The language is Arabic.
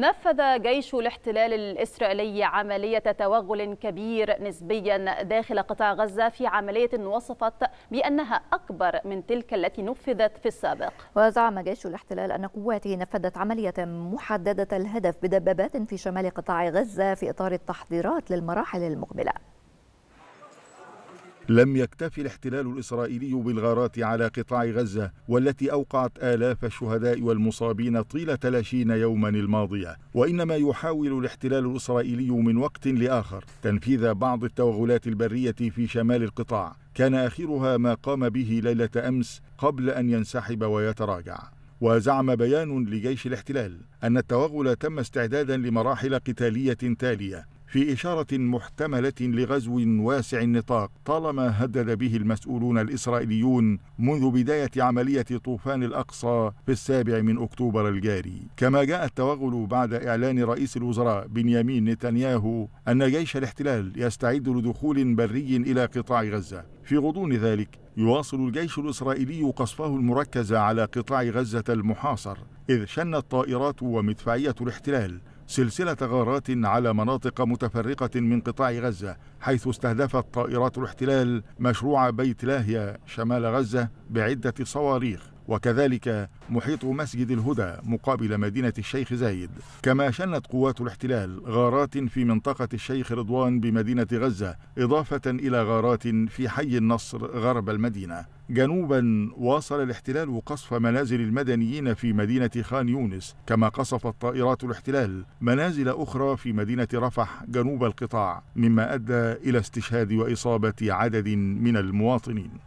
نفذ جيش الاحتلال الإسرائيلي عملية توغل كبير نسبيا داخل قطاع غزة في عملية وصفت بأنها أكبر من تلك التي نفذت في السابق وزعم جيش الاحتلال أن قواته نفذت عملية محددة الهدف بدبابات في شمال قطاع غزة في إطار التحضيرات للمراحل المقبلة لم يكتف الاحتلال الإسرائيلي بالغارات على قطاع غزة والتي أوقعت آلاف الشهداء والمصابين طيلة 30 يوما الماضية وإنما يحاول الاحتلال الإسرائيلي من وقت لآخر تنفيذ بعض التوغلات البرية في شمال القطاع كان آخرها ما قام به ليلة أمس قبل أن ينسحب ويتراجع وزعم بيان لجيش الاحتلال أن التوغل تم استعدادا لمراحل قتالية تالية في إشارة محتملة لغزو واسع النطاق طالما هدد به المسؤولون الإسرائيليون منذ بداية عملية طوفان الأقصى في السابع من أكتوبر الجاري كما جاء التوغل بعد إعلان رئيس الوزراء بنيامين نتنياهو أن جيش الاحتلال يستعد لدخول بري إلى قطاع غزة في غضون ذلك يواصل الجيش الإسرائيلي قصفه المركز على قطاع غزة المحاصر إذ شنت طائرات ومدفعية الاحتلال سلسلة غارات على مناطق متفرقة من قطاع غزة حيث استهدفت طائرات الاحتلال مشروع بيت لاهيا شمال غزة بعدة صواريخ وكذلك محيط مسجد الهدى مقابل مدينة الشيخ زايد كما شنت قوات الاحتلال غارات في منطقة الشيخ رضوان بمدينة غزة إضافة إلى غارات في حي النصر غرب المدينة جنوبا واصل الاحتلال قصف منازل المدنيين في مدينة خان يونس كما قصفت طائرات الاحتلال منازل أخرى في مدينة رفح جنوب القطاع مما أدى إلى استشهاد وإصابة عدد من المواطنين